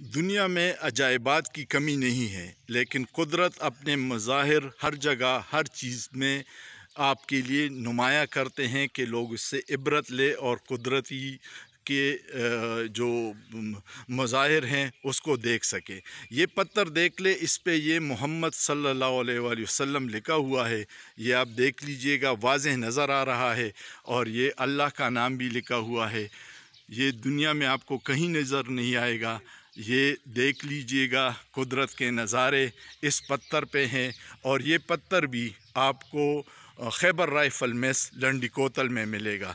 दुनिया में अजायबात की कमी नहीं है लेकिन कुदरत अपने मज़ाहिर हर जगह हर चीज़ में आपके लिए नुमाया करते हैं कि लोग इससे इबरत ले और कुदरती के जो मज़ाहिर हैं उसको देख सके ये पत्थर देख ले इस पर ये मोहम्मद सल्लल्लाहु अलैहि वसल्लम लिखा हुआ है ये आप देख लीजिएगा वाज नज़र आ रहा है और ये अल्लाह का नाम भी लिखा हुआ है ये दुनिया में आपको कहीं नज़र नहीं आएगा ये देख लीजिएगा कुदरत के नज़ारे इस पत्थर पे हैं और ये पत्थर भी आपको खैबर राइफ़ल मेस लंडी कोतल में मिलेगा